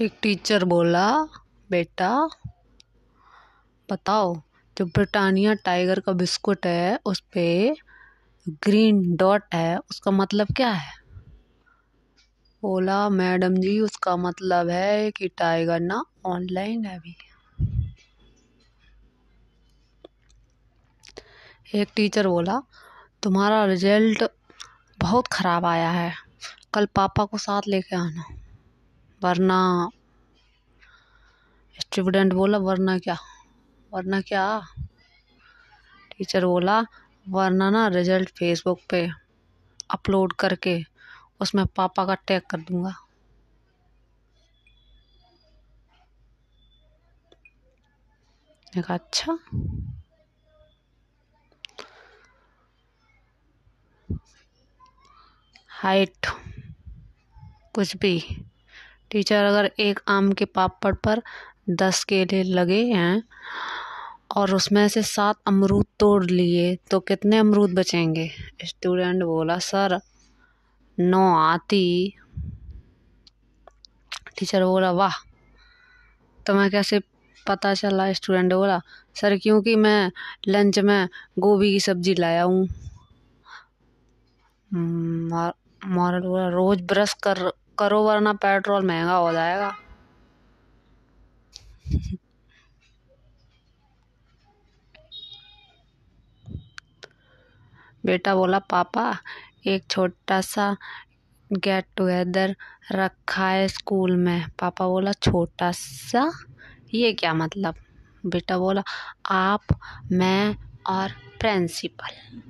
एक टीचर बोला बेटा बताओ जो ब्रिटानिया टाइगर का बिस्कुट है उस पर ग्रीन डॉट है उसका मतलब क्या है बोला मैडम जी उसका मतलब है कि टाइगर ना ऑनलाइन है अभी एक टीचर बोला तुम्हारा रिजल्ट बहुत ख़राब आया है कल पापा को साथ लेके आना वरना स्टूडेंट बोला वरना क्या वरना क्या टीचर बोला वरना ना रिजल्ट फेसबुक पे अपलोड करके उसमें पापा का टैग कर दूंगा अच्छा हाइट कुछ भी टीचर अगर एक आम के पापड़ पर दस केले लगे हैं और उसमें से सात अमरूद तोड़ लिए तो कितने अमरूद बचेंगे स्टूडेंट बोला सर नौ आती टीचर बोला वाह तुम्हें तो कैसे पता चला स्टूडेंट बोला सर क्योंकि मैं लंच में गोभी की सब्ज़ी लाया हूँ हम्म, मॉरल बोला रोज़ ब्रश कर करो वरना पेट्रोल महंगा हो जाएगा बेटा बोला पापा एक छोटा सा गेट टुगेदर रखा है स्कूल में पापा बोला छोटा सा ये क्या मतलब बेटा बोला आप मैं और प्रिंसिपल